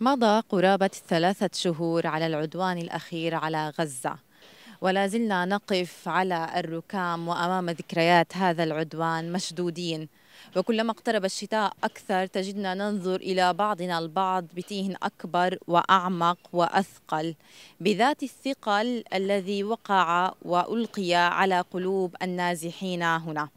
مضى قرابة ثلاثة شهور على العدوان الأخير على غزة ولا زلنا نقف على الركام وأمام ذكريات هذا العدوان مشدودين وكلما اقترب الشتاء أكثر تجدنا ننظر إلى بعضنا البعض بتيه أكبر وأعمق وأثقل بذات الثقل الذي وقع وألقي على قلوب النازحين هنا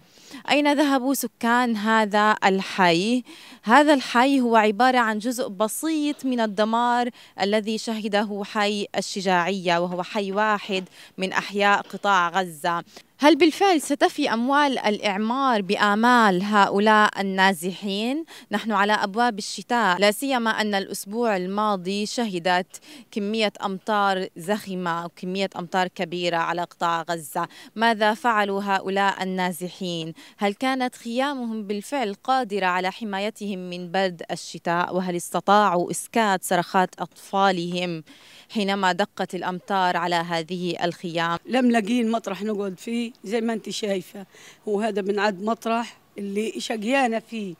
أين ذهبوا سكان هذا الحي؟ هذا الحي هو عبارة عن جزء بسيط من الدمار الذي شهده حي الشجاعية وهو حي واحد من أحياء قطاع غزة هل بالفعل ستفي أموال الإعمار بآمال هؤلاء النازحين؟ نحن على أبواب الشتاء لا سيما أن الأسبوع الماضي شهدت كمية أمطار زخمة وكمية أمطار كبيرة على قطاع غزة ماذا فعلوا هؤلاء النازحين؟ هل كانت خيامهم بالفعل قادرة على حمايتهم من برد الشتاء وهل استطاعوا إسكات صرخات أطفالهم حينما دقت الأمطار على هذه الخيام لم لاقيين مطرح نقعد فيه زي ما أنت شايفة وهذا بنعد مطرح اللي شقيانة فيه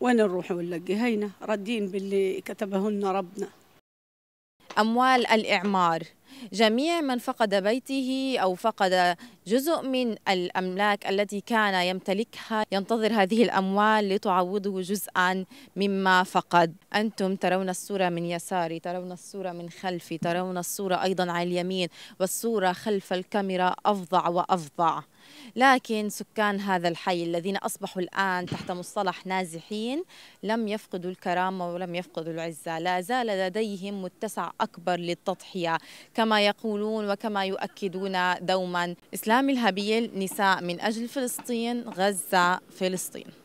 وين نروح ونلقي هينا ردين باللي كتبهن ربنا أموال الإعمار جميع من فقد بيته أو فقد جزء من الأملاك التي كان يمتلكها ينتظر هذه الأموال لتعوضه جزءا مما فقد أنتم ترون الصورة من يساري ترون الصورة من خلفي ترون الصورة أيضا على اليمين والصورة خلف الكاميرا أفظع وأفظع لكن سكان هذا الحي الذين أصبحوا الآن تحت مصطلح نازحين لم يفقدوا الكرامة ولم يفقدوا العزة لا زال لديهم متسع أكبر للتضحية كما يقولون وكما يؤكدون دوما إسلام الأعلام الهبيل نساء من أجل فلسطين غزة فلسطين